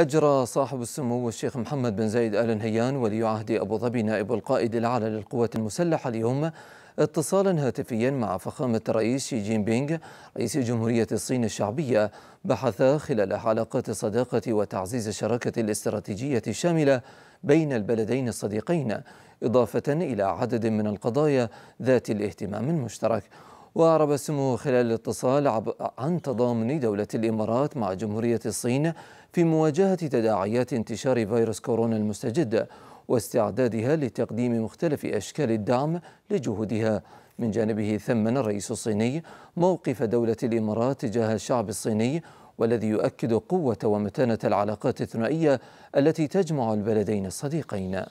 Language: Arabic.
أجرى صاحب السمو الشيخ محمد بن زايد آل نهيان ولي عهد أبو ظبي نائب القائد الأعلى للقوات المسلحة اليوم اتصالا هاتفيا مع فخامة الرئيس شي جين بينغ رئيس جمهورية الصين الشعبية بحثا خلال علاقات الصداقة وتعزيز الشراكة الاستراتيجية الشاملة بين البلدين الصديقين إضافة إلى عدد من القضايا ذات الاهتمام المشترك وأعرب السمو خلال الاتصال عن تضامن دولة الإمارات مع جمهورية الصين في مواجهة تداعيات انتشار فيروس كورونا المستجد واستعدادها لتقديم مختلف أشكال الدعم لجهودها من جانبه ثمن الرئيس الصيني موقف دولة الإمارات تجاه الشعب الصيني والذي يؤكد قوة ومتانة العلاقات الثنائية التي تجمع البلدين الصديقين